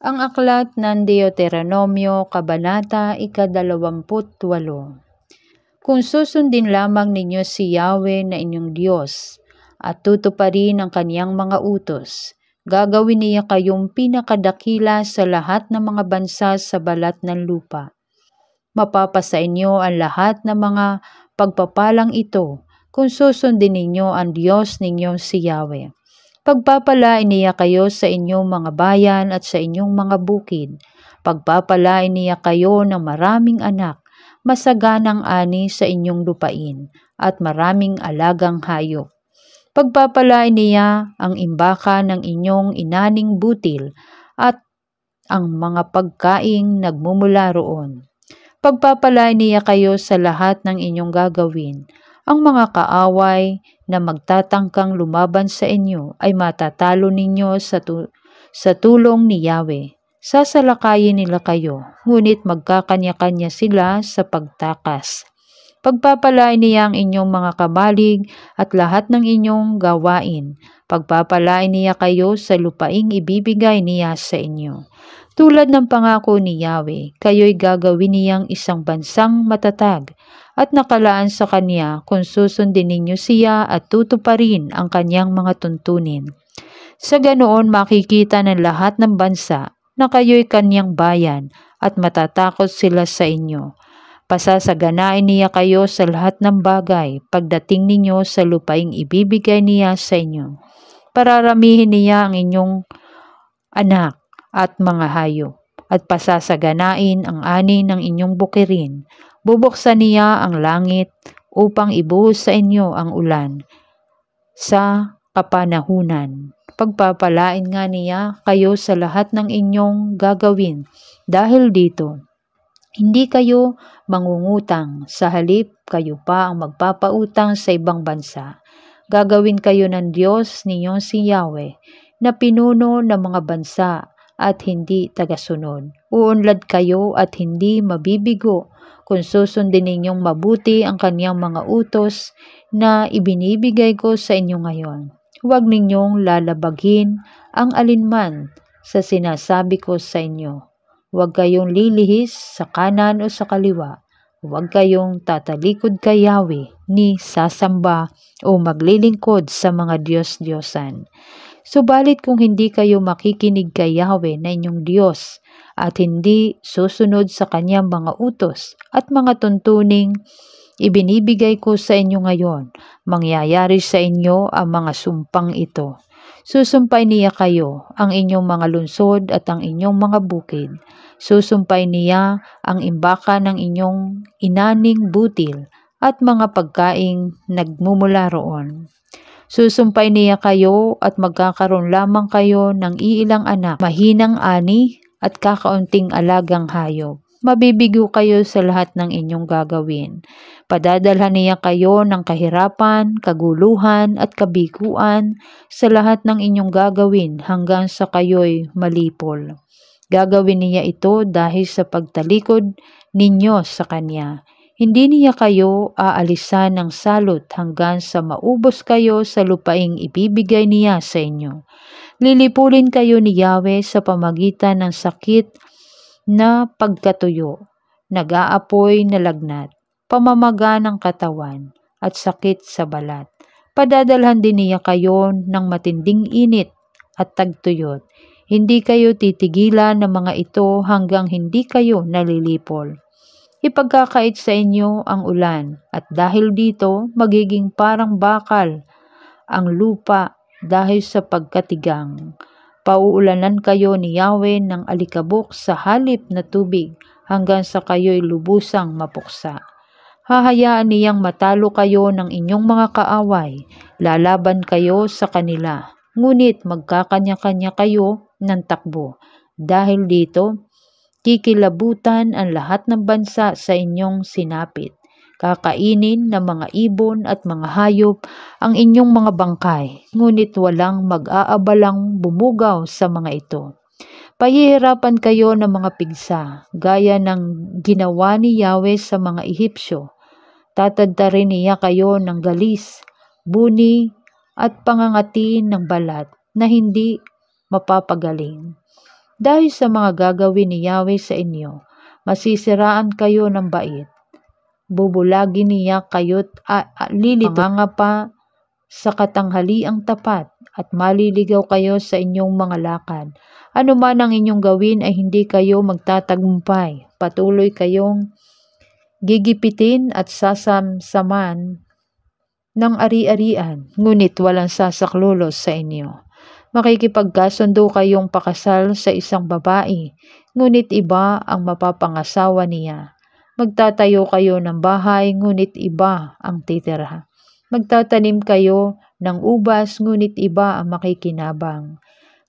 Ang aklat ng Deuteronomyo, Kabanata, ikadalawamput Kung susundin lamang ninyo si Yahweh na inyong Diyos, at tutuparin ang kaniyang mga utos, gagawin niya kayong pinakadakila sa lahat ng mga bansa sa balat ng lupa. Mapapasa inyo ang lahat ng mga pagpapalang ito kung susundin ninyo ang Diyos ninyong si Yahweh. Pagpapalain niya kayo sa inyong mga bayan at sa inyong mga bukid. Pagpapalain niya kayo ng maraming anak, masaganang ani sa inyong lupain, at maraming alagang hayop. Pagpapalain niya ang imbaka ng inyong inaning butil at ang mga pagkaing nagmumula roon. Pagpapalain niya kayo sa lahat ng inyong gagawin, ang mga kaaway na magtatangkang lumaban sa inyo ay matatalo ninyo sa, tu- sa tulong ni Yahweh. Sasalakayin nila kayo, ngunit magkakanya-kanya sila sa pagtakas. Pagpapalain niya ang inyong mga kabalig at lahat ng inyong gawain. Pagpapalain niya kayo sa lupaing ibibigay niya sa inyo. Tulad ng pangako ni Yahweh, kayo'y gagawin niyang isang bansang matatag at nakalaan sa kanya kung susundin ninyo siya at tutuparin ang kanyang mga tuntunin. Sa ganoon makikita ng lahat ng bansa na kayo'y kanyang bayan at matatakot sila sa inyo. Pasasaganain niya kayo sa lahat ng bagay pagdating ninyo sa lupaing ibibigay niya sa inyo. Pararamihin niya ang inyong anak at mga hayop at pasasaganain ang ani ng inyong bukirin. Bubuksan niya ang langit upang ibuhos sa inyo ang ulan sa kapanahunan. Pagpapalain nga niya kayo sa lahat ng inyong gagawin dahil dito. Hindi kayo mangungutang, sa halip kayo pa ang magpapautang sa ibang bansa. Gagawin kayo ng Diyos ninyong si Yahweh na pinuno ng mga bansa at hindi tagasunod. Uunlad kayo at hindi mabibigo kung susundin ninyong mabuti ang kaniyang mga utos na ibinibigay ko sa inyo ngayon. Huwag ninyong lalabagin ang alinman sa sinasabi ko sa inyo. Huwag kayong lilihis sa kanan o sa kaliwa. Huwag kayong tatalikod kay Yahweh ni sasamba o maglilingkod sa mga Diyos-Diyosan Subalit kung hindi kayo makikinig kay Yahweh na inyong Diyos at hindi susunod sa kanyang mga utos at mga tuntuning ibinibigay ko sa inyo ngayon, mangyayari sa inyo ang mga sumpang ito. Susumpay niya kayo ang inyong mga lungsod at ang inyong mga bukid. Susumpay niya ang imbaka ng inyong inaning butil at mga pagkaing nagmumula roon. Susumpay niya kayo at magkakaroon lamang kayo ng iilang anak, mahinang ani at kakaunting alagang hayop mabibigo kayo sa lahat ng inyong gagawin. Padadalhan niya kayo ng kahirapan, kaguluhan at kabiguan sa lahat ng inyong gagawin hanggang sa kayo'y malipol. Gagawin niya ito dahil sa pagtalikod ninyo sa Kanya. Hindi niya kayo aalisan ng salot hanggang sa maubos kayo sa lupaing ibibigay niya sa inyo. Lilipulin kayo ni Yahweh sa pamagitan ng sakit na pagkatuyo, nag-aapoy na lagnat, pamamaga ng katawan, at sakit sa balat. Padadalhan din niya kayo ng matinding init at tagtuyot. Hindi kayo titigilan ng mga ito hanggang hindi kayo nalilipol ipagkakait sa inyo ang ulan, at dahil dito magiging parang bakal ang lupa dahil sa pagkatigang. Pauulanan kayo ni Yahweh ng alikabok sa halip na tubig hanggang sa kayo'y lubusang mapuksa. Hahayaan niyang matalo kayo ng inyong mga kaaway, lalaban kayo sa kanila, ngunit magkakanya-kanya kayo ng takbo. Dahil dito, Kikilabutan ang lahat ng bansa sa inyong sinapit. Kakainin ng mga ibon at mga hayop ang inyong mga bangkay, ngunit walang mag-aabalang bumugaw sa mga ito. Pahihirapan kayo ng mga pigsa, gaya ng ginawa ni Yahweh sa mga Ehipsyo. Tatadtarin niya kayo ng galis, buni, at pangangati ng balat na hindi mapapagaling dahil sa mga gagawin ni Yahweh sa inyo, masisiraan kayo ng bait. Bubulagin niya kayo't ah, lilito mga pa sa katanghaliang tapat at maliligaw kayo sa inyong mga lakad. Ano man ang inyong gawin ay hindi kayo magtatagumpay. Patuloy kayong gigipitin at sasamsaman ng ari-arian, ngunit walang sasaklulos sa inyo makikipagkasundo kayong pakasal sa isang babae, ngunit iba ang mapapangasawa niya. Magtatayo kayo ng bahay, ngunit iba ang titira. Magtatanim kayo ng ubas, ngunit iba ang makikinabang.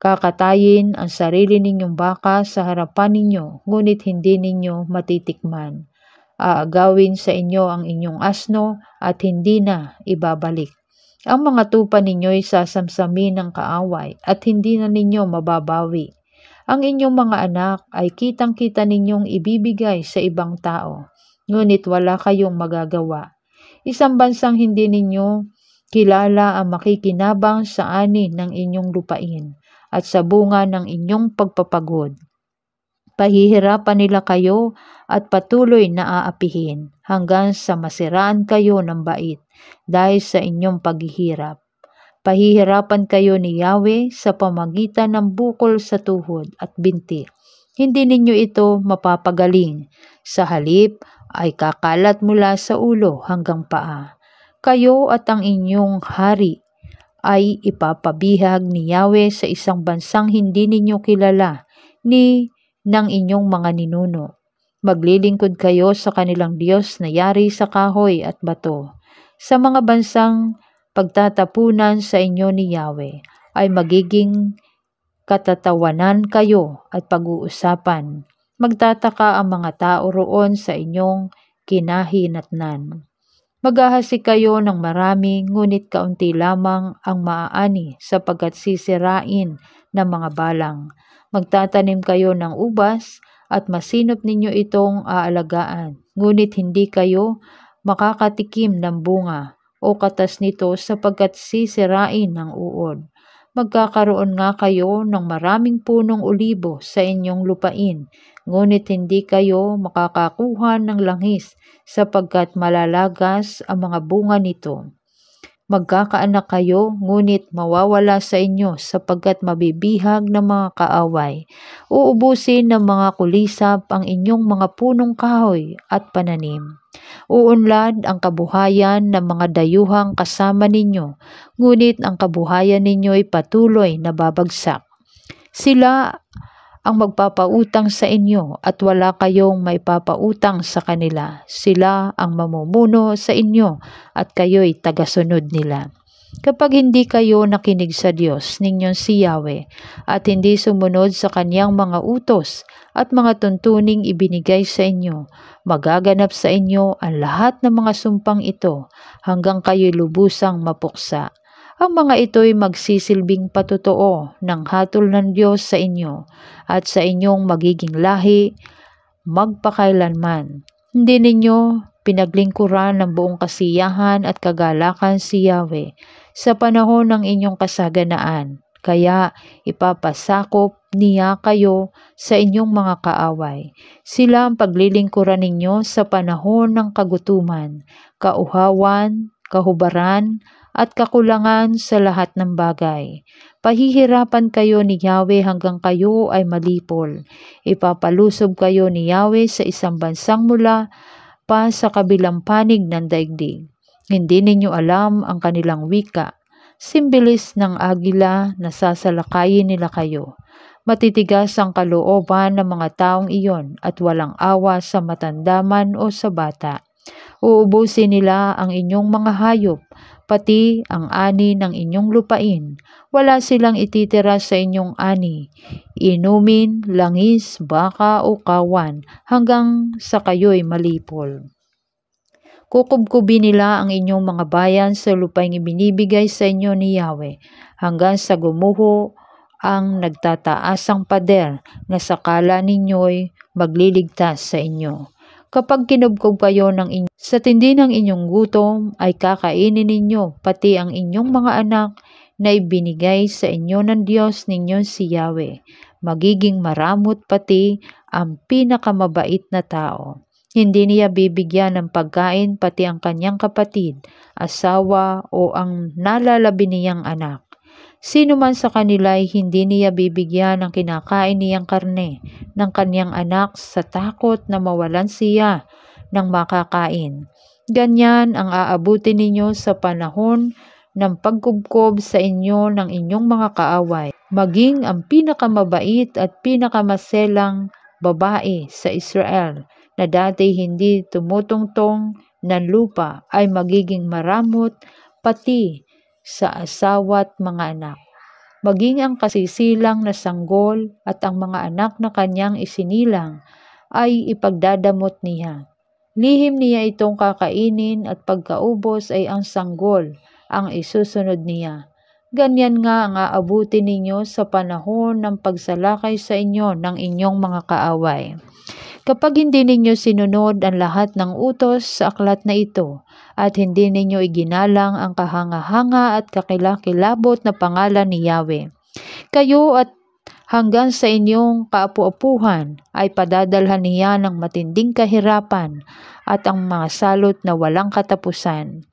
Kakatayin ang sarili ninyong baka sa harapan ninyo, ngunit hindi ninyo matitikman aagawin sa inyo ang inyong asno at hindi na ibabalik. Ang mga tupa ninyo'y sasamsamin ng kaaway at hindi na ninyo mababawi. Ang inyong mga anak ay kitang-kita ninyong ibibigay sa ibang tao, ngunit wala kayong magagawa. Isang bansang hindi ninyo kilala ang makikinabang sa ani ng inyong lupain at sa bunga ng inyong pagpapagod pahihirapan nila kayo at patuloy na aapihin hanggang sa masiraan kayo ng bait dahil sa inyong paghihirap. Pahihirapan kayo ni Yahweh sa pamagitan ng bukol sa tuhod at binti. Hindi ninyo ito mapapagaling. Sa halip ay kakalat mula sa ulo hanggang paa. Kayo at ang inyong hari ay ipapabihag ni Yahweh sa isang bansang hindi ninyo kilala ni ng inyong mga ninuno. Maglilingkod kayo sa kanilang Diyos na yari sa kahoy at bato. Sa mga bansang pagtatapunan sa inyo ni Yahweh ay magiging katatawanan kayo at pag-uusapan. Magtataka ang mga tao roon sa inyong kinahinatnan. Maghahasi kayo ng marami, ngunit kaunti lamang ang maaani sapagkat sisirain ng mga balang Magtatanim kayo ng ubas at masinop ninyo itong aalagaan, ngunit hindi kayo makakatikim ng bunga o katas nito sapagkat sisirain ng uod. Magkakaroon nga kayo ng maraming punong olibo sa inyong lupain, ngunit hindi kayo makakakuha ng langis sapagkat malalagas ang mga bunga nito magkakaanak kayo, ngunit mawawala sa inyo sapagkat mabibihag ng mga kaaway. Uubusin ng mga kulisap ang inyong mga punong kahoy at pananim. Uunlad ang kabuhayan ng mga dayuhang kasama ninyo, ngunit ang kabuhayan ninyo ay patuloy na babagsak. Sila ang magpapautang sa inyo at wala kayong may papautang sa kanila. Sila ang mamumuno sa inyo at kayo'y tagasunod nila. Kapag hindi kayo nakinig sa Diyos ninyong si Yahweh at hindi sumunod sa kanyang mga utos at mga tuntuning ibinigay sa inyo, magaganap sa inyo ang lahat ng mga sumpang ito hanggang kayo lubusang mapuksa ang mga ito'y magsisilbing patotoo ng hatol ng Diyos sa inyo at sa inyong magiging lahi magpakailanman. Hindi ninyo pinaglingkuran ng buong kasiyahan at kagalakan si Yahweh sa panahon ng inyong kasaganaan. Kaya ipapasakop niya kayo sa inyong mga kaaway. Sila ang paglilingkuran ninyo sa panahon ng kagutuman, kauhawan, kahubaran, at kakulangan sa lahat ng bagay. Pahihirapan kayo ni Yahweh hanggang kayo ay malipol. Ipapalusob kayo ni Yahweh sa isang bansang mula pa sa kabilang panig ng daigdig. Hindi ninyo alam ang kanilang wika. Simbilis ng agila na sasalakayin nila kayo. Matitigas ang kalooban ng mga taong iyon at walang awa sa matandaman o sa bata. Uubusin nila ang inyong mga hayop pati ang ani ng inyong lupain. Wala silang ititira sa inyong ani. Inumin, langis, baka o kawan hanggang sa kayo'y malipol. Kukubkubin nila ang inyong mga bayan sa lupang ibinibigay sa inyo ni Yahweh hanggang sa gumuho ang nagtataasang pader na sakala ninyo'y magliligtas sa inyo. Kapag kinubkob kayo ng inyo, sa tindi ng inyong gutom ay kakainin ninyo pati ang inyong mga anak na ibinigay sa inyo ng Diyos ninyo si Yahweh. Magiging maramot pati ang pinakamabait na tao. Hindi niya bibigyan ng pagkain pati ang kanyang kapatid, asawa o ang nalalabi niyang anak. Sino man sa kanila ay hindi niya bibigyan ng kinakain niyang karne ng kaniyang anak sa takot na mawalan siya ng makakain. Ganyan ang aabuti ninyo sa panahon ng pagkubkob sa inyo ng inyong mga kaaway, maging ang pinakamabait at pinakamaselang babae sa Israel na dati hindi tumutungtong ng lupa ay magiging maramot pati sa asawa't mga anak. Maging ang kasisilang na sanggol at ang mga anak na kanyang isinilang ay ipagdadamot niya. Lihim niya itong kakainin at pagkaubos ay ang sanggol ang isusunod niya. Ganyan nga ang aabutin ninyo sa panahon ng pagsalakay sa inyo ng inyong mga kaaway. Kapag hindi ninyo sinunod ang lahat ng utos sa aklat na ito, at hindi ninyo iginalang ang kahangahanga at kakilakilabot na pangalan ni Yahweh. Kayo at hanggang sa inyong kaapu-apuhan ay padadalhan niya ng matinding kahirapan at ang mga salot na walang katapusan.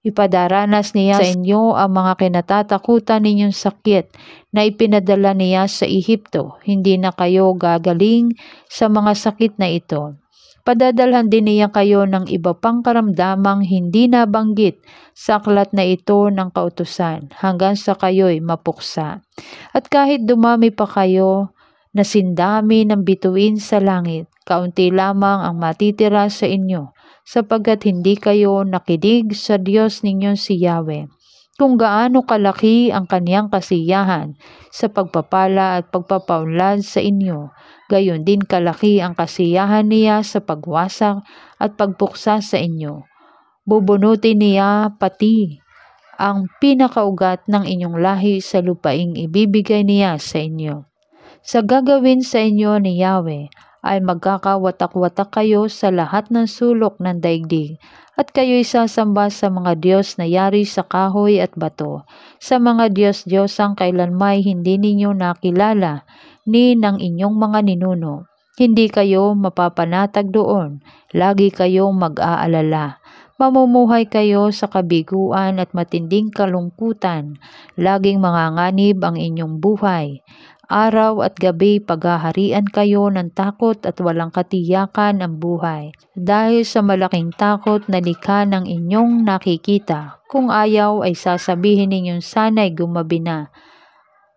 Ipadaranas niya sa inyo ang mga kinatatakutan ninyong sakit na ipinadala niya sa Ehipto. Hindi na kayo gagaling sa mga sakit na ito padadalhan din niya kayo ng iba pang karamdamang hindi nabanggit sa aklat na ito ng kautusan hanggang sa kayo'y mapuksa. At kahit dumami pa kayo na sindami ng bituin sa langit, kaunti lamang ang matitira sa inyo sapagkat hindi kayo nakidig sa Diyos ninyong si Yahweh kung gaano kalaki ang kaniyang kasiyahan sa pagpapala at pagpapaunlad sa inyo. Gayon din kalaki ang kasiyahan niya sa pagwasak at pagbuksa sa inyo. Bubunutin niya pati ang pinakaugat ng inyong lahi sa lupaing ibibigay niya sa inyo. Sa gagawin sa inyo ni Yahweh, ay magkakawatak-watak kayo sa lahat ng sulok ng daigdig at kayo'y sasamba sa mga Diyos na yari sa kahoy at bato, sa mga Diyos-Diyos ang kailanmay hindi ninyo nakilala ni ng inyong mga ninuno. Hindi kayo mapapanatag doon, lagi kayong mag-aalala. Mamumuhay kayo sa kabiguan at matinding kalungkutan, laging manganganib ang inyong buhay araw at gabi paghaharian kayo ng takot at walang katiyakan ang buhay, dahil sa malaking takot na lika ng inyong nakikita. Kung ayaw ay sasabihin ninyong sana'y gumabi na.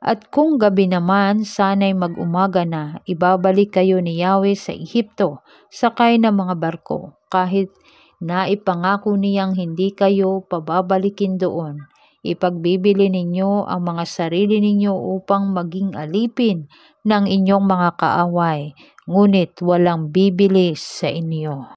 At kung gabi naman, sana'y mag-umaga na, ibabalik kayo ni Yahweh sa Ehipto, sakay ng mga barko, kahit na ipangako niyang hindi kayo pababalikin doon. Ipagbibili ninyo ang mga sarili ninyo upang maging alipin ng inyong mga kaaway, ngunit walang bibili sa inyo.